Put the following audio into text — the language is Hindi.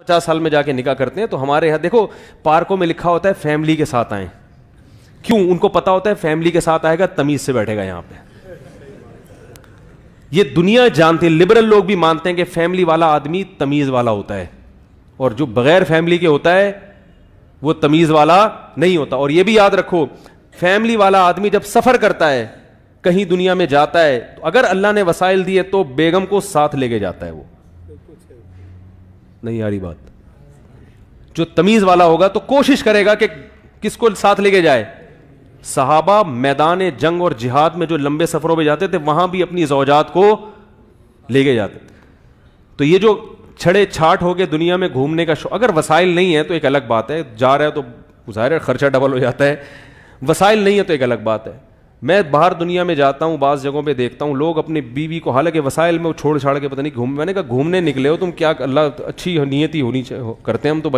पचास साल में जाके निकाह करते हैं तो हमारे यहाँ देखो पार्कों में लिखा होता है फैमिली के साथ आए क्यों उनको पता होता है फैमिली के साथ आएगा तमीज से बैठेगा यहाँ पे ये दुनिया जानती है लिबरल लोग भी मानते हैं कि फैमिली वाला आदमी तमीज वाला होता है और जो बगैर फैमिली के होता है वो तमीज वाला नहीं होता और ये भी याद रखो फैमिली वाला आदमी जब सफर करता है कहीं दुनिया में जाता है तो अगर अल्लाह ने वसाइल दिए तो बेगम को साथ लेके जाता है वो नहीं आ रही बात जो तमीज वाला होगा तो कोशिश करेगा कि किसको साथ लेके जाए साहबा मैदान जंग और जिहाद में जो लंबे सफरों में जाते थे वहां भी अपनी जोजात को लेके जाते थे तो ये जो छड़े छाट होके दुनिया में घूमने का शौक अगर वसाइल नहीं है तो एक अलग बात है जा रहा है तो जाहिर खर्चा डबल हो जाता है वसाइल नहीं है तो एक अलग बात है मैं बाहर दुनिया में जाता हूँ बाज़ जगहों पे देखता हूँ लोग अपनी बीवी को हालांकि वसाइल में वो छोड़ छाड़ के पता नहीं घूम मैंने कहा घूमने निकले हो तुम क्या अल्लाह अच्छी नीयत होनी हो, करते हैं हम तो